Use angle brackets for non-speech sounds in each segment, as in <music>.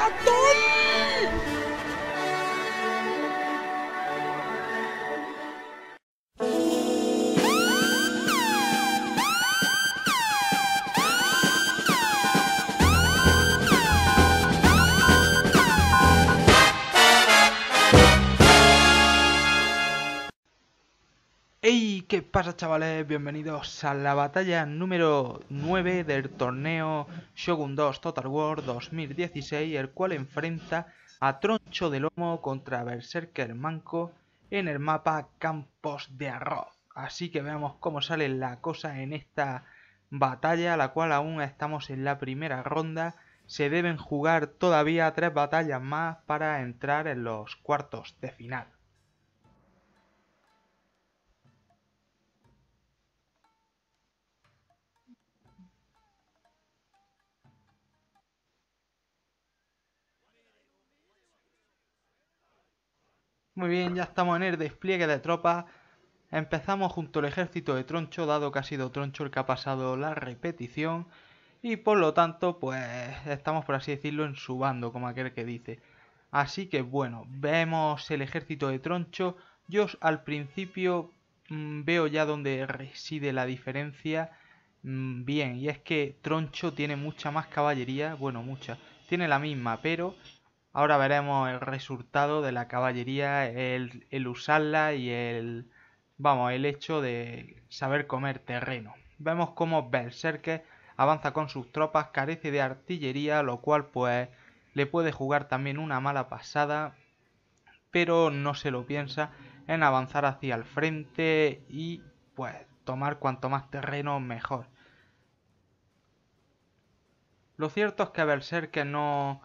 ¡A todo! ¿Qué pasa chavales? Bienvenidos a la batalla número 9 del torneo Shogun 2 Total War 2016 El cual enfrenta a Troncho de Lomo contra Berserker Manco en el mapa Campos de Arroz Así que veamos cómo sale la cosa en esta batalla La cual aún estamos en la primera ronda Se deben jugar todavía tres batallas más para entrar en los cuartos de final Muy bien, ya estamos en el despliegue de tropas. Empezamos junto al ejército de Troncho, dado que ha sido Troncho el que ha pasado la repetición. Y por lo tanto, pues estamos, por así decirlo, en su bando, como aquel que dice. Así que bueno, vemos el ejército de Troncho. Yo al principio mm, veo ya donde reside la diferencia. Mm, bien, y es que Troncho tiene mucha más caballería. Bueno, mucha. Tiene la misma, pero Ahora veremos el resultado de la caballería, el, usarla y el, vamos, el hecho de saber comer terreno. Vemos cómo Berserker avanza con sus tropas, carece de artillería, lo cual pues le puede jugar también una mala pasada, pero no se lo piensa en avanzar hacia el frente y pues tomar cuanto más terreno mejor. Lo cierto es que Berserker no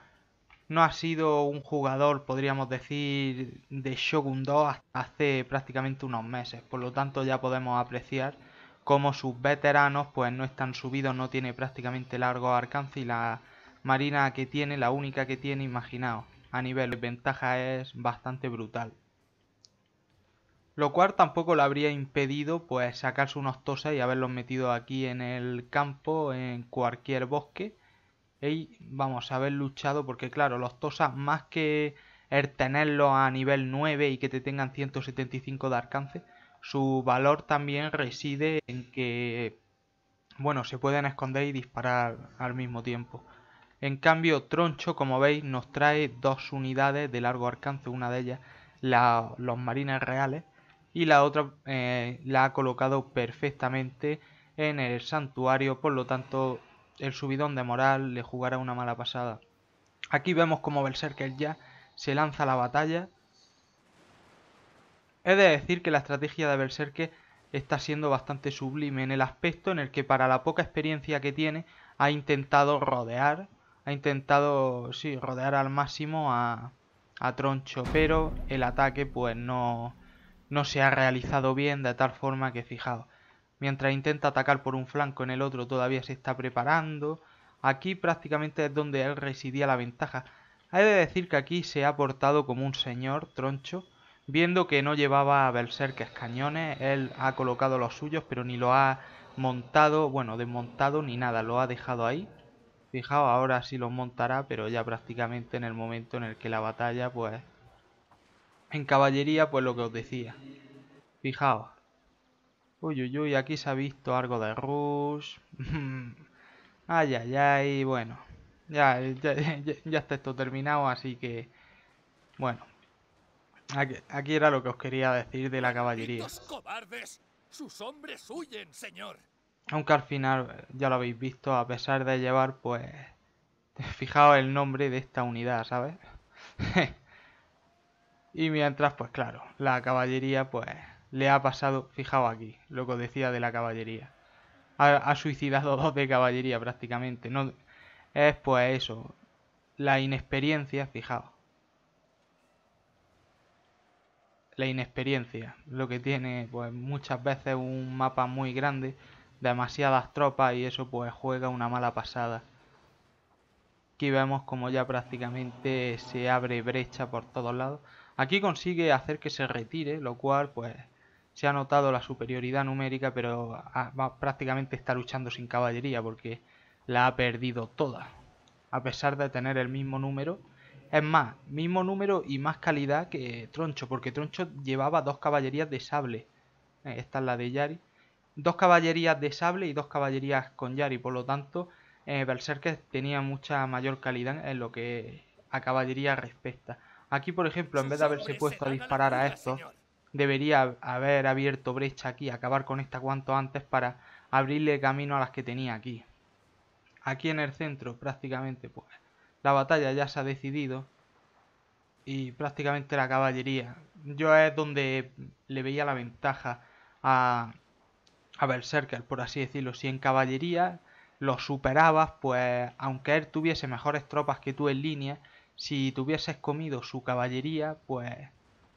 no ha sido un jugador, podríamos decir, de Shogun 2 hace prácticamente unos meses. Por lo tanto, ya podemos apreciar cómo sus veteranos pues no están subidos, no tiene prácticamente largo alcance y la marina que tiene, la única que tiene, imaginaos, a nivel de ventaja es bastante brutal. Lo cual tampoco le habría impedido pues sacarse unos tosas y haberlos metido aquí en el campo, en cualquier bosque y vamos, haber luchado, porque claro, los Tosa más que el tenerlo a nivel 9 y que te tengan 175 de alcance, su valor también reside en que, bueno, se pueden esconder y disparar al mismo tiempo. En cambio, Troncho, como veis, nos trae dos unidades de largo alcance, una de ellas los marines reales y la otra eh, la ha colocado perfectamente en el santuario, por lo tanto el subidón de moral le jugará una mala pasada. Aquí vemos como Berserker ya se lanza a la batalla. He de decir que la estrategia de Berserker está siendo bastante sublime en el aspecto en el que para la poca experiencia que tiene ha intentado rodear, ha intentado, sí, rodear al máximo a, Troncho, pero el ataque pues no, no se ha realizado bien de tal forma que fijado mientras intenta atacar por un flanco en el otro todavía se está preparando. Aquí prácticamente es donde él residía la ventaja. Hay de decir que aquí se ha portado como un señor troncho, viendo que no llevaba a berserkers cañones, él ha colocado los suyos pero ni lo ha montado, bueno, desmontado ni nada, lo ha dejado ahí. Fijaos, ahora sí los montará, pero ya prácticamente en el momento en el que la batalla, pues... En caballería, pues lo que os decía. Fijaos, Uy, uy, uy, aquí se ha visto algo de Rush. <laughs> ay, ay, ay, bueno. Ya, <laughs> ya, ya, está esto terminado, así que... Bueno. Aquí, era lo que os quería decir de la caballería. ¡Sus hombres huyen, señor! Aunque al final, eh, ya lo habéis visto, a pesar de llevar, pues... <laughs> Fijaos el nombre de esta unidad, ¿sabes? y mientras, pues claro, la caballería, pues le ha pasado, fijaos aquí, lo que os decía de la caballería. Ha, suicidado <laughs> dos de caballería prácticamente. No, es pues eso, la inexperiencia, fijaos. La inexperiencia, lo que tiene pues muchas veces un mapa muy grande, demasiadas tropas y eso pues juega una mala pasada. Aquí vemos como ya prácticamente se abre brecha por todos lados. Aquí consigue hacer que se retire, lo cual pues se ha notado la superioridad numérica, pero ah, prácticamente está luchando sin caballería porque la ha perdido toda. A pesar de tener el mismo número. Es más, mismo número y más calidad que Troncho, porque Troncho llevaba dos caballerías de sable. Eh, esta es la de Yari. Dos caballerías de sable y dos caballerías con Yari. Por lo tanto, eh, Berserk tenía mucha mayor calidad en lo que a caballería respecta. Aquí, por ejemplo, en vez de haberse puesto a disparar a estos, debería haber abierto brecha aquí, acabar con esta cuanto antes para abrirle camino a las que tenía aquí. Aquí en el centro prácticamente pues la batalla ya se ha decidido y prácticamente la caballería. Yo es donde le veía la ventaja a, a Berserker, por así decirlo. Si en caballería lo superabas, pues aunque él tuviese mejores tropas que tú en línea, si tuvieses comido su caballería, pues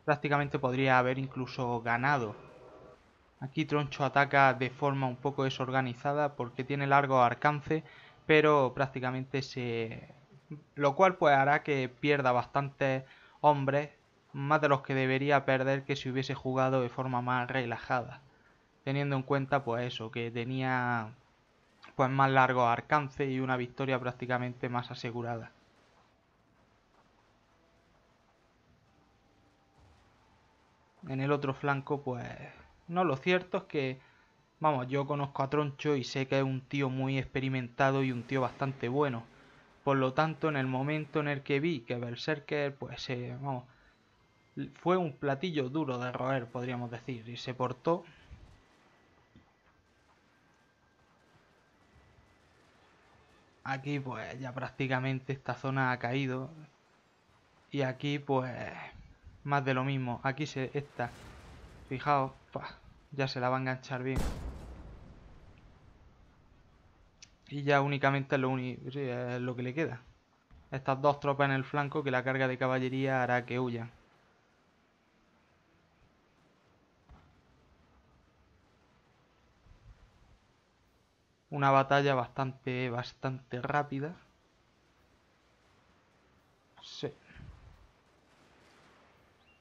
prácticamente podría haber incluso ganado. Aquí Troncho ataca de forma un poco desorganizada porque tiene largo alcance, pero prácticamente se... Lo cual pues hará que pierda bastantes hombres, más de los que debería perder que si hubiese jugado de forma más relajada. Teniendo en cuenta pues eso, que tenía pues más largo alcance y una victoria prácticamente más asegurada. en el otro flanco, pues no, lo cierto es que, vamos, yo conozco a Troncho y sé que es un tío muy experimentado y un tío bastante bueno. Por lo tanto, en el momento en el que vi que Berserker, pues, eh, vamos, fue un platillo duro de roer, podríamos decir, y se portó aquí pues ya prácticamente esta zona ha caído y aquí pues más de lo mismo. Aquí se... Esta. Fijaos. ya se la va a enganchar bien. Y ya únicamente es lo, lo que le queda. Estas dos tropas en el flanco que la carga de caballería hará que huyan. Una batalla bastante, bastante rápida.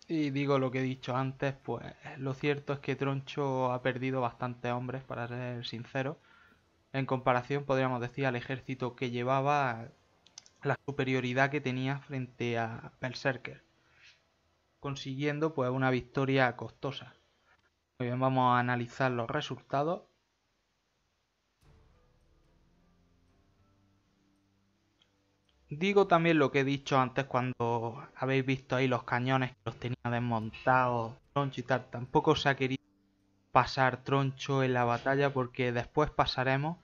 Y digo lo que he dicho antes, pues lo cierto es que Troncho ha perdido bastantes hombres, para ser sincero. En comparación, podríamos decir, al ejército que llevaba, la superioridad que tenía frente a Berserker. Consiguiendo pues una victoria costosa. Muy bien, vamos a analizar los resultados. Digo también lo que he dicho antes cuando habéis visto ahí los cañones que los tenía desmontados, troncho y tal. Tampoco se ha querido pasar troncho en la batalla porque después pasaremos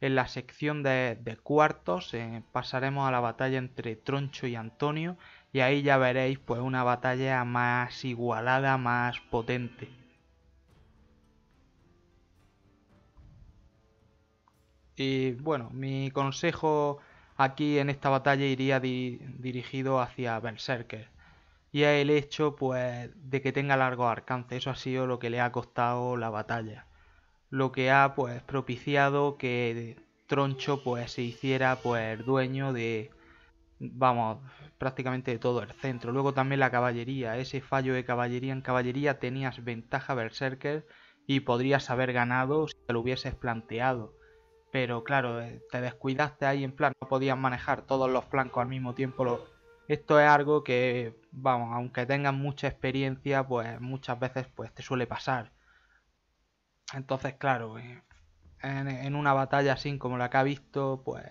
en la sección de, cuartos, eh, pasaremos a la batalla entre troncho y Antonio y ahí ya veréis pues una batalla más igualada, más potente. Y bueno, mi consejo aquí en esta batalla iría dirigido hacia Berserker. Y es el hecho pues de que tenga largo alcance, eso ha sido lo que le ha costado la batalla. Lo que ha pues propiciado que Troncho pues se hiciera pues dueño de vamos, prácticamente de todo el centro. Luego también la caballería, ese fallo de caballería en caballería tenías ventaja berserker y podrías haber ganado si te lo hubieses planteado pero claro, eh, te descuidaste ahí en plan, no podías manejar todos los flancos al mismo tiempo. Esto es algo que, vamos, aunque tengas mucha experiencia, pues muchas veces pues te suele pasar. Entonces, claro, eh, en, una batalla así como la que ha visto, pues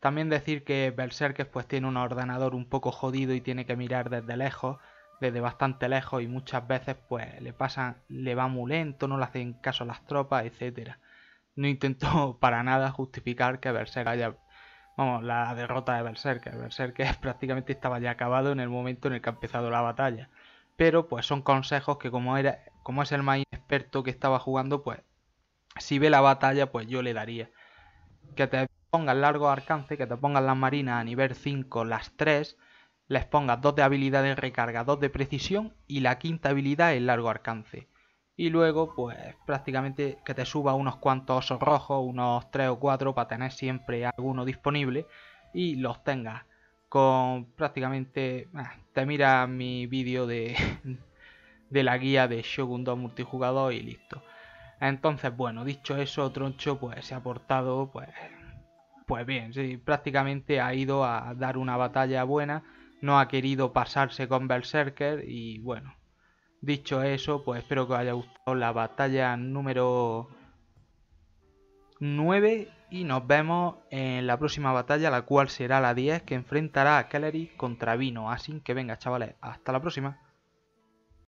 también decir que Berserkers pues tiene un ordenador un poco jodido y tiene que mirar desde lejos, desde bastante lejos y muchas veces pues le pasan, le va muy lento, no le hacen caso a las tropas, etcétera no intento <laughs> para nada justificar que Berserk haya. Vamos, la derrota de Berserk. Berserk <laughs> prácticamente estaba ya acabado en el momento en el que ha empezado la batalla. Pero pues son consejos que como era. como es el más experto que estaba jugando, pues. Si ve la batalla, pues yo le daría. Que te pongas largo alcance, que te pongas las marinas a nivel 5, las 3 les pongas 2 de habilidad de recarga, 2 de precisión y la quinta habilidad en largo alcance y luego pues prácticamente que te suba unos cuantos osos rojos, unos 3 o 4 para tener siempre alguno disponible y los tengas con prácticamente... Ah, te mira mi vídeo de, <laughs> la guía de Shogun 2 multijugador y listo. Entonces, bueno, dicho eso, Troncho pues se ha portado pues, pues bien, sí, prácticamente ha ido a dar una batalla buena, no ha querido pasarse con Berserker y bueno, Dicho eso, pues espero que os haya gustado la batalla número 9 y nos vemos en la próxima batalla, la cual será la 10, que enfrentará a Kellery contra Vino. Así que venga, chavales, hasta la próxima.